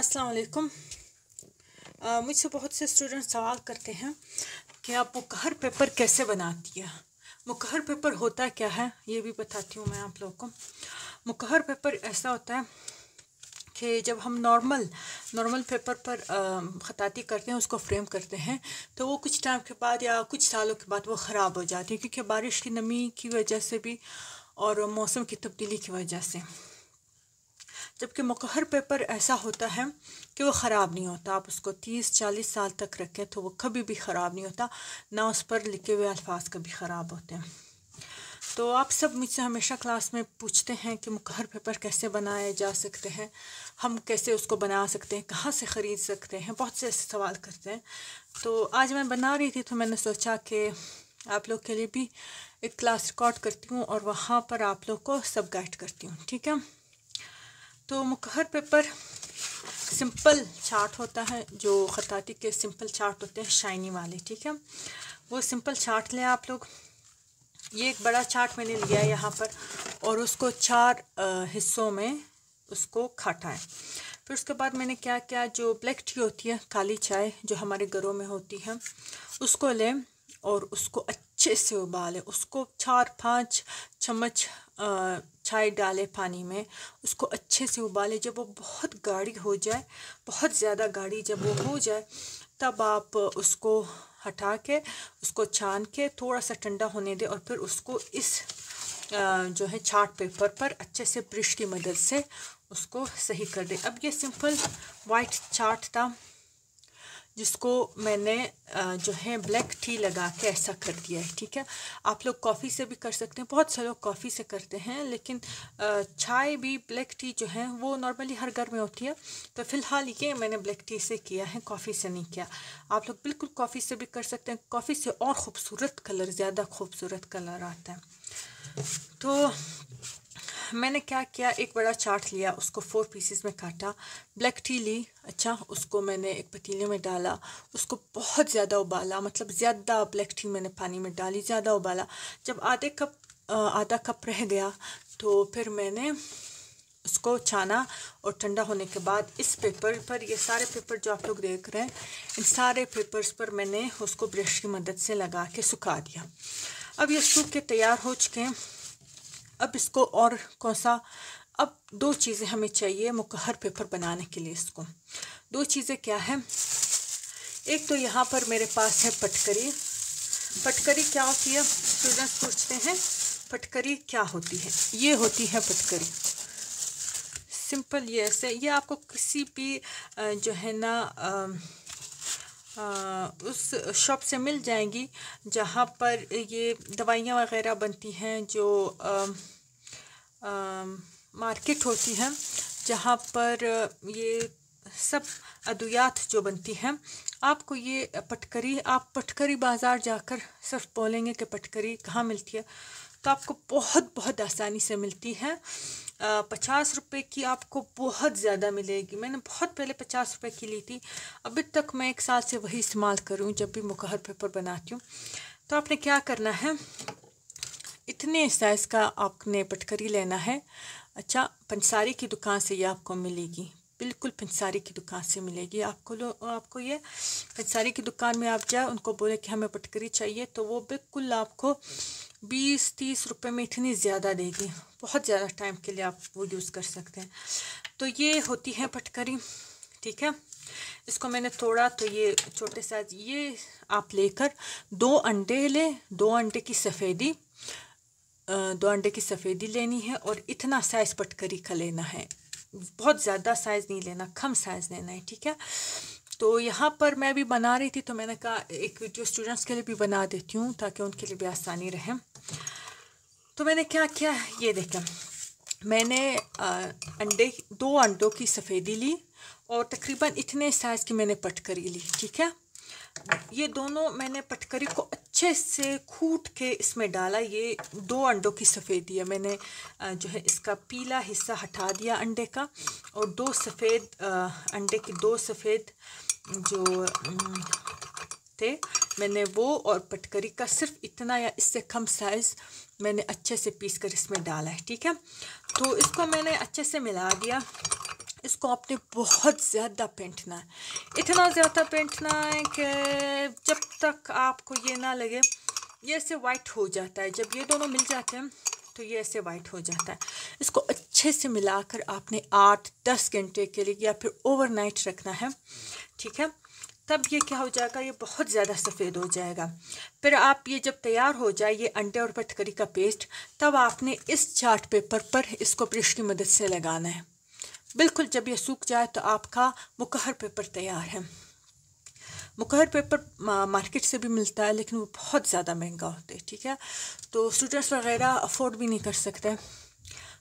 अस्सलाम वालेकुम मुझसे बहुत से स्टूडेंट सवाल करते हैं कि आप मुकहर पेपर कैसे बनाती है मुकहर पेपर होता क्या है ये भी बताती हूँ मैं आप लोगों को मुकहर पेपर ऐसा होता है कि जब हम नॉर्मल नॉर्मल पेपर पर ख़ताती करते हैं उसको फ्रेम करते हैं तो वो कुछ टाइम के बाद या कुछ सालों के बाद वो ख़राब हो जाती है क्योंकि बारिश की नमी की वजह से भी और मौसम की तब्दीली की वजह से जबकि मकहर पेपर ऐसा होता है कि वो ख़राब नहीं होता आप उसको तीस चालीस साल तक रखें तो वो कभी भी ख़राब नहीं होता ना उस पर लिखे हुए अल्फाज कभी ख़राब होते हैं तो आप सब मुझसे हमेशा क्लास में पूछते हैं कि मुकर पेपर कैसे बनाए जा सकते हैं हम कैसे उसको बना सकते हैं कहाँ से ख़रीद सकते हैं बहुत से ऐसे सवाल करते हैं तो आज मैं बना रही थी तो मैंने सोचा कि आप लोग के लिए भी एक क्लास रिकॉर्ड करती हूँ और वहाँ पर आप लोग को सब गाइड करती हूँ ठीक है तो मुकहर पेपर सिंपल चार्ट होता है जो ख़ताती के सिंपल चार्ट होते हैं शाइनी वाले ठीक है वो सिंपल चार्ट लें आप लोग ये एक बड़ा चार्ट मैंने लिया है यहाँ पर और उसको चार हिस्सों में उसको खाटाएं फिर उसके बाद मैंने क्या क्या जो ब्लैक टी होती है काली चाय जो हमारे घरों में होती है उसको लें और उसको अच्छे से उबालें उसको चार पाँच चम्मच छाछ डालें पानी में उसको अच्छे से उबालें जब वो बहुत गाढ़ी हो जाए बहुत ज़्यादा गाढ़ी जब वो हो जाए तब आप उसको हटा के उसको छान के थोड़ा सा ठंडा होने दें और फिर उसको इस जो है चार्ट पेपर पर अच्छे से ब्रश की मदद से उसको सही कर दें अब ये सिंपल वाइट चाट था जिसको मैंने जो है ब्लैक टी लगा के ऐसा कर दिया है ठीक है आप लोग कॉफ़ी से भी कर सकते हैं बहुत से लोग कॉफ़ी से करते हैं लेकिन चाय भी ब्लैक टी जो है वो नॉर्मली हर घर में होती है तो फ़िलहाल ये मैंने ब्लैक टी से किया है कॉफ़ी से नहीं किया आप लोग बिल्कुल कॉफ़ी से भी कर सकते हैं कॉफ़ी से और ख़ूबसूरत कलर ज़्यादा खूबसूरत कलर आता है तो मैंने क्या किया एक बड़ा चाट लिया उसको फोर पीसेस में काटा ब्लैक टी ली अच्छा उसको मैंने एक पतीले में डाला उसको बहुत ज़्यादा उबाला मतलब ज़्यादा ब्लैक टी मैंने पानी में डाली ज़्यादा उबाला जब आधे कप आधा कप रह गया तो फिर मैंने उसको छाना और ठंडा होने के बाद इस पेपर पर ये सारे पेपर जो आप लोग देख रहे हैं इन सारे पेपर्स पर मैंने उसको ब्रश की मदद से लगा के सुखा दिया अब ये सूख के तैयार हो चुके हैं अब इसको और कौन सा अब दो चीज़ें हमें चाहिए मुकहर पेपर बनाने के लिए इसको दो चीज़ें क्या है एक तो यहाँ पर मेरे पास है पटकरी पटकरी क्या होती है स्टूडेंट्स पूछते हैं पटकरी क्या होती है ये होती है पटकरी सिंपल ये ऐसे ये आपको किसी भी जो है ना उस शॉप से मिल जाएंगी जहाँ पर ये दवाइयाँ वगैरह बनती हैं जो आ, आ, मार्केट होती हैं जहाँ पर ये सब अद्वियात जो बनती हैं आपको ये पटकरी आप पटकरी बाज़ार जाकर सिर्फ बोलेंगे कि पटकरी कहाँ मिलती है तो आपको बहुत बहुत आसानी से मिलती है पचास रुपये की आपको बहुत ज़्यादा मिलेगी मैंने बहुत पहले पचास रुपये की ली थी अभी तक मैं एक साल से वही इस्तेमाल करूँ जब भी मुकहर पेपर बनाती हूँ तो आपने क्या करना है इतने साइज़ का आपने पटकरी लेना है अच्छा पंसारी की दुकान से ये आपको मिलेगी बिल्कुल पंसारी की दुकान से मिलेगी आपको लो आपको ये पंसारी की दुकान में आप जाए उनको बोले कि हमें पटकरी चाहिए तो वो बिल्कुल आपको बीस तीस रुपए में इतनी ज़्यादा देगी बहुत ज़्यादा टाइम के लिए आप वो यूज़ कर सकते हैं तो ये होती है पटकरी ठीक है इसको मैंने तोड़ा तो ये छोटे साइज ये आप लेकर दो अंडे लें दो अंडे की सफ़ेदी दो अंडे की सफ़ेदी लेनी है और इतना साइज़ पटकरी का लेना है बहुत ज़्यादा साइज़ नहीं लेना कम साइज़ लेना है ठीक है तो यहाँ पर मैं भी बना रही थी तो मैंने कहा एक वीडियो स्टूडेंट्स के लिए भी बना देती हूँ ताकि उनके लिए भी आसानी रहे तो मैंने क्या किया ये देखा मैंने अंडे दो अंडों की सफ़ेदी ली और तकरीबन इतने साइज़ की मैंने पटकरी ली ठीक है ये दोनों मैंने पटकरी को अच्छे से खूट के इसमें डाला ये दो अंडों की सफ़ेदी है मैंने जो है इसका पीला हिस्सा हटा दिया अंडे का और दो सफ़ेद अंडे की दो सफ़ेद जो थे मैंने वो और पटकरी का सिर्फ इतना या इससे कम साइज़ मैंने अच्छे से पीस कर इसमें डाला है ठीक है तो इसको मैंने अच्छे से मिला दिया इसको आपने बहुत ज़्यादा पेंटना है इतना ज़्यादा पेंटना है कि जब तक आपको ये ना लगे ये ऐसे वाइट हो जाता है जब ये दोनों मिल जाते हैं तो ये ऐसे वाइट हो जाता है इसको अच्छे से मिलाकर आपने आठ दस घंटे के लिए या फिर ओवरनाइट रखना है ठीक है तब ये क्या हो जाएगा ये बहुत ज़्यादा सफ़ेद हो जाएगा फिर आप ये जब तैयार हो जाए ये अंडे और पथकरी का पेस्ट तब आपने इस चार्ट पेपर पर इसको ब्रश की मदद से लगाना है बिल्कुल जब ये सूख जाए तो आपका मुकहर पेपर तैयार है मुकर पेपर मार्केट से भी मिलता है लेकिन वो बहुत ज़्यादा महंगा होता है ठीक है तो स्टूडेंट्स वगैरह अफोर्ड भी नहीं कर सकते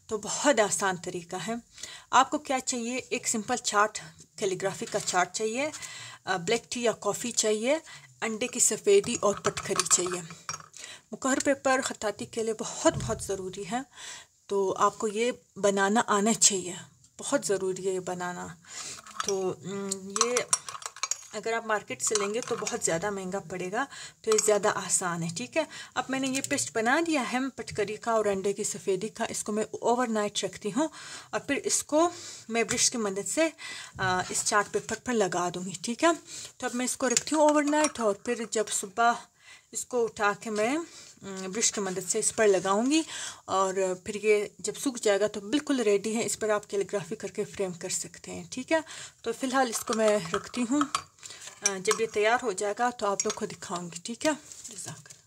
तो बहुत आसान तरीका है आपको क्या चाहिए एक सिंपल चार्ट कैलीग्राफी का चार्ट चाहिए ब्लैक टी या कॉफ़ी चाहिए अंडे की सफ़ेदी और पटखरी चाहिए मुकर पेपर खताती के लिए बहुत बहुत ज़रूरी है तो आपको ये बनाना आना चाहिए बहुत ज़रूरी है ये बनाना तो ये अगर आप मार्केट से लेंगे तो बहुत ज़्यादा महंगा पड़ेगा तो ये ज़्यादा आसान है ठीक है अब मैंने ये पेस्ट बना दिया है हम्म, पटकरी का और अंडे की सफ़ेदी का इसको मैं ओवरनाइट रखती हूँ और फिर इसको मैं ब्रश की मदद से आ, इस चार्ट पेपर पर लगा दूँगी ठीक है तो अब मैं इसको रखती हूँ ओवर और फिर जब सुबह इसको उठा के मैं ब्रश की मदद से इस पर लगाऊंगी और फिर ये जब सूख जाएगा तो बिल्कुल रेडी है इस पर आप कैलीग्राफी करके फ्रेम कर सकते हैं ठीक है तो फ़िलहाल इसको मैं रखती हूँ जब ये तैयार हो जाएगा तो आप लोग को दिखाऊंगी ठीक है जजाकर